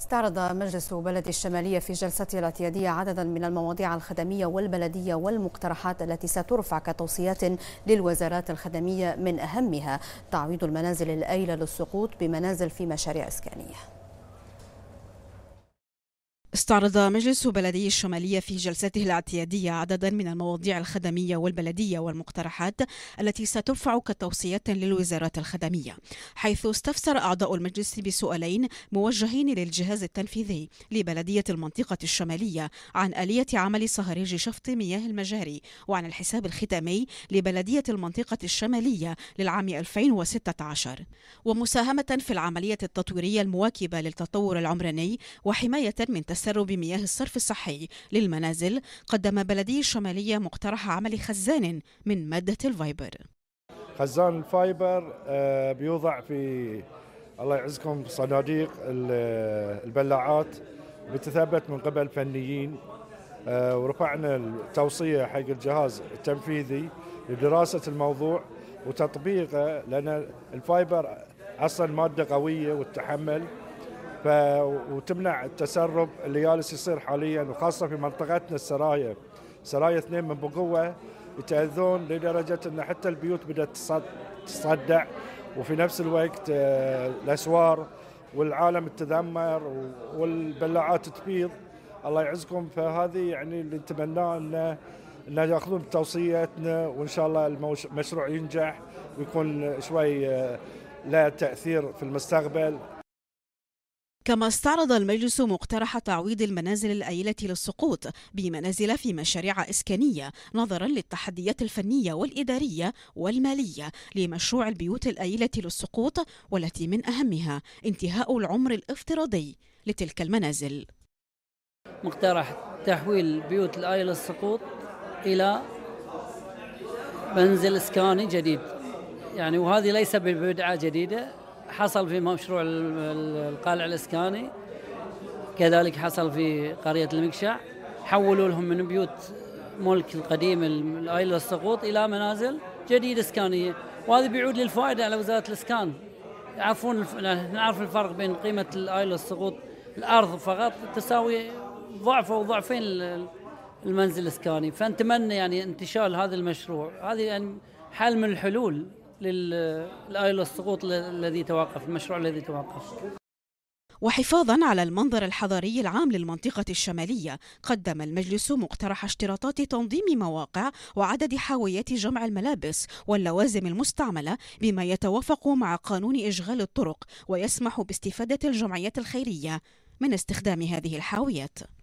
استعرض مجلس بلد الشمالية في جلسته الاعتيادية عددا من المواضيع الخدمية والبلدية والمقترحات التي سترفع كتوصيات للوزارات الخدمية من أهمها تعويض المنازل الأيلة للسقوط بمنازل في مشاريع إسكانية استعرض مجلس بلدي الشمالية في جلسته الاعتيادية عددا من المواضيع الخدمية والبلدية والمقترحات التي سترفع كتوصية للوزارات الخدمية حيث استفسر أعضاء المجلس بسؤالين موجهين للجهاز التنفيذي لبلدية المنطقة الشمالية عن آلية عمل صهاريج شفط مياه المجاري وعن الحساب الختامي لبلدية المنطقة الشمالية للعام 2016 ومساهمة في العملية التطويرية المواكبة للتطور العمراني وحماية من تسريب تسرب مياه الصرف الصحي للمنازل قدم بلدي الشمالية مقترح عمل خزان من مادة الفايبر خزان الفايبر آه، بيوضع في الله يعزكم صناديق البلاعات بتثبت من قبل فنيين آه، ورفعنا التوصية حق الجهاز التنفيذي لدراسة الموضوع وتطبيقه لأن الفايبر أصلا مادة قوية والتحمل ف... وتمنع التسرب اللي جالس يصير حاليا وخاصه في منطقتنا السرايا سرايا اثنين من بقوه يتاذون لدرجه ان حتى البيوت بدات تصدع وفي نفس الوقت آه، الاسوار والعالم تدمر والبلاعات تبيض الله يعزكم فهذه يعني اللي نتمناه انه انه ياخذون بتوصيتنا وان شاء الله المشروع ينجح ويكون شوي له آه، تاثير في المستقبل كما استعرض المجلس مقترح تعويض المنازل الآيلة للسقوط بمنازل في مشاريع إسكانية نظرا للتحديات الفنية والإدارية والمالية لمشروع البيوت الآيلة للسقوط والتي من أهمها انتهاء العمر الافتراضي لتلك المنازل مقترح تحويل بيوت الآيلة للسقوط إلى منزل إسكاني جديد يعني وهذه ليس ببدعة جديدة حصل في مشروع القلع الاسكاني كذلك حصل في قريه المقشع حولوا لهم من بيوت ملك القديم الايل والسقوط الى منازل جديده اسكانيه وهذا بيعود للفائده على وزاره الاسكان يعرفون نعرف الفرق بين قيمه الايل والسقوط الارض فقط تساوي ضعف او ضعفين المنزل الاسكاني فنتمنى يعني انتشال هذا المشروع هذه يعني حل من الحلول للآيل السقوط الذي توقف المشروع الذي توقف وحفاظا على المنظر الحضاري العام للمنطقة الشمالية قدم المجلس مقترح اشتراطات تنظيم مواقع وعدد حاويات جمع الملابس واللوازم المستعملة بما يتوافق مع قانون إشغال الطرق ويسمح باستفادة الجمعيات الخيرية من استخدام هذه الحاويات